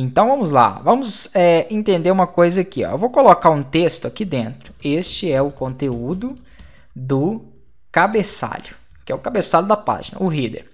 Então vamos lá, vamos é, entender uma coisa aqui. Ó. Eu vou colocar um texto aqui dentro. Este é o conteúdo do cabeçalho, que é o cabeçalho da página, o header.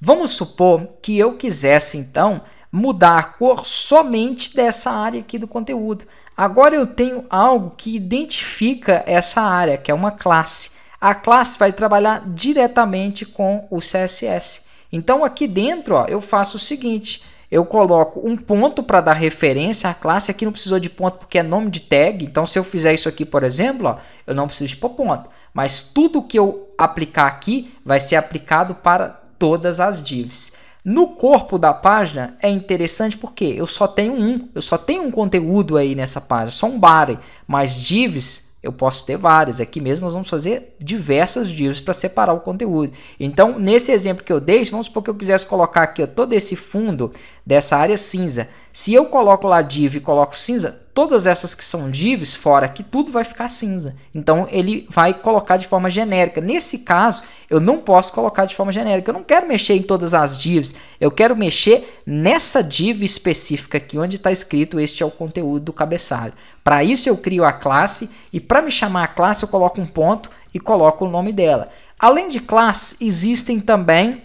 Vamos supor que eu quisesse então mudar a cor somente dessa área aqui do conteúdo. Agora eu tenho algo que identifica essa área, que é uma classe. A classe vai trabalhar diretamente com o CSS. Então aqui dentro ó, eu faço o seguinte eu coloco um ponto para dar referência à classe. Aqui não precisou de ponto porque é nome de tag. Então, se eu fizer isso aqui, por exemplo, ó, eu não preciso de ponto. Mas tudo que eu aplicar aqui vai ser aplicado para todas as divs. No corpo da página é interessante porque eu só tenho um, eu só tenho um conteúdo aí nessa página, só um body, mas divs eu posso ter várias. Aqui mesmo nós vamos fazer diversas divs para separar o conteúdo. Então, nesse exemplo que eu dei, vamos supor que eu quisesse colocar aqui ó, todo esse fundo dessa área cinza. Se eu coloco lá div e coloco cinza, todas essas que são divs, fora que tudo vai ficar cinza. Então ele vai colocar de forma genérica. Nesse caso, eu não posso colocar de forma genérica. Eu não quero mexer em todas as divs. Eu quero mexer nessa div específica aqui, onde está escrito este é o conteúdo do cabeçalho. Para isso eu crio a classe e para me chamar a classe eu coloco um ponto e coloco o nome dela. Além de classe, existem também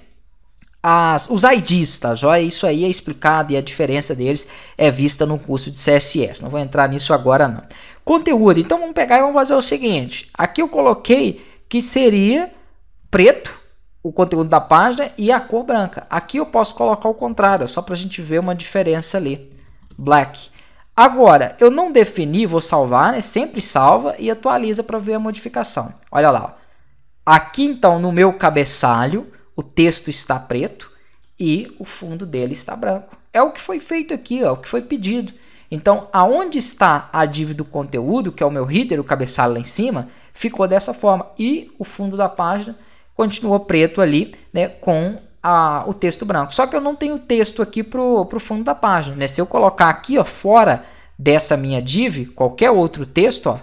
as, os IDs, tá joia? Isso aí é explicado e a diferença deles é vista no curso de CSS. Não vou entrar nisso agora, não. Conteúdo. Então vamos pegar e vamos fazer o seguinte. Aqui eu coloquei que seria preto o conteúdo da página e a cor branca. Aqui eu posso colocar o contrário, só para a gente ver uma diferença ali. Black. Agora, eu não defini, vou salvar, né? Sempre salva e atualiza para ver a modificação. Olha lá. Aqui então no meu cabeçalho o texto está preto e o fundo dele está branco. É o que foi feito aqui, ó, o que foi pedido. Então, aonde está a dívida do conteúdo, que é o meu header, o cabeçalho lá em cima, ficou dessa forma. E o fundo da página continuou preto ali, né, com a, o texto branco. Só que eu não tenho texto aqui para o fundo da página. Né? Se eu colocar aqui ó, fora dessa minha div, qualquer outro texto, ó,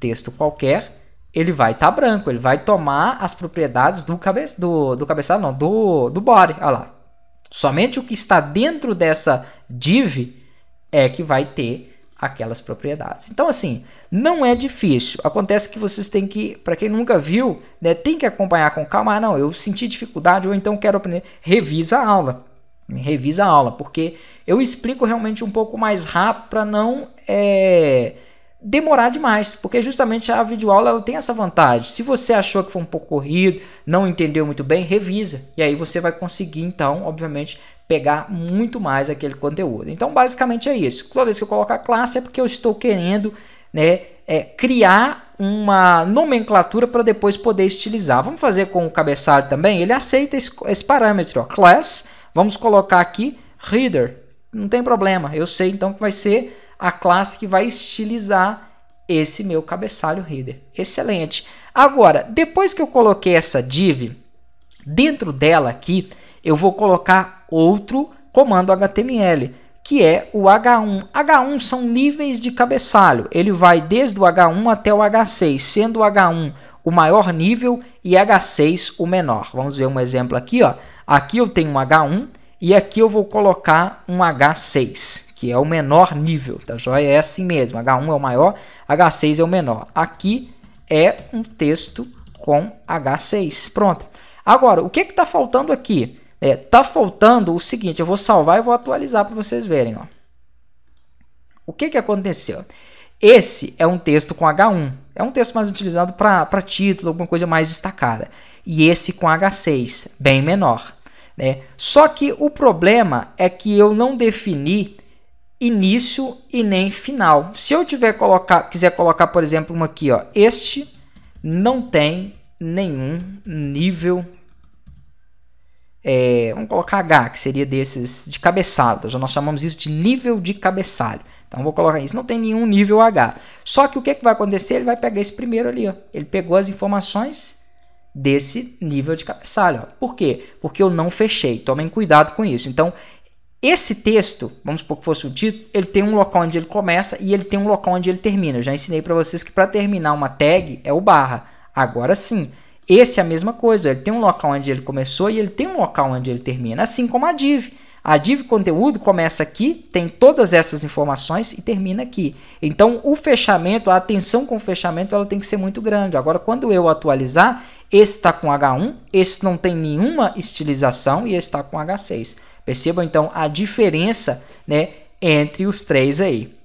texto qualquer, ele vai estar tá branco, ele vai tomar as propriedades do, cabe, do, do cabeçalho, não, do, do body. Olha lá. Somente o que está dentro dessa div é que vai ter aquelas propriedades. Então, assim, não é difícil. Acontece que vocês têm que, para quem nunca viu, né, tem que acompanhar com calma. Ah, não, eu senti dificuldade ou então quero aprender. Revisa a aula. Revisa a aula, porque eu explico realmente um pouco mais rápido para não é, demorar demais, porque justamente a videoaula ela tem essa vantagem. Se você achou que foi um pouco corrido, não entendeu muito bem, revisa. E aí você vai conseguir, então, obviamente, pegar muito mais aquele conteúdo. Então, basicamente é isso. Toda vez que eu coloco a classe é porque eu estou querendo né, é, criar uma nomenclatura para depois poder estilizar. Vamos fazer com o cabeçalho também? Ele aceita esse, esse parâmetro, ó, class. Vamos colocar aqui reader. Não tem problema, eu sei então que vai ser a classe que vai estilizar esse meu cabeçalho header. Excelente. Agora, depois que eu coloquei essa div, dentro dela aqui, eu vou colocar outro comando HTML, que é o H1. H1 são níveis de cabeçalho. Ele vai desde o H1 até o H6, sendo o H1 o maior nível e H6 o menor. Vamos ver um exemplo aqui. Ó. Aqui eu tenho um H1 e aqui eu vou colocar um H6 que é o menor nível, tá joia? É assim mesmo, H1 é o maior, H6 é o menor. Aqui é um texto com H6, pronto. Agora, o que está faltando aqui? Está é, tá faltando o seguinte, eu vou salvar e vou atualizar para vocês verem. Ó. O que, que aconteceu? Esse é um texto com H1. É um texto mais utilizado para título, alguma coisa mais destacada. E esse com H6, bem menor. Né? Só que o problema é que eu não defini início e nem final. Se eu tiver colocar, quiser colocar, por exemplo, uma aqui, ó, este não tem nenhum nível. É, vamos colocar H, que seria desses de cabeçada. Já nós chamamos isso de nível de cabeçalho. Então vou colocar isso. Não tem nenhum nível H. Só que o que, que vai acontecer? Ele vai pegar esse primeiro ali. Ó. Ele pegou as informações desse nível de cabeçalho. Ó. Por quê? Porque eu não fechei. Tomem cuidado com isso. Então, esse texto, vamos supor que fosse o título, ele tem um local onde ele começa e ele tem um local onde ele termina. Eu já ensinei para vocês que para terminar uma tag é o barra. Agora sim, esse é a mesma coisa. Ele tem um local onde ele começou e ele tem um local onde ele termina, assim como a div. A div conteúdo começa aqui, tem todas essas informações e termina aqui. Então, o fechamento, a atenção com o fechamento, ela tem que ser muito grande. Agora, quando eu atualizar, esse está com H1, esse não tem nenhuma estilização e esse está com H6. Percebam então a diferença né, entre os três aí.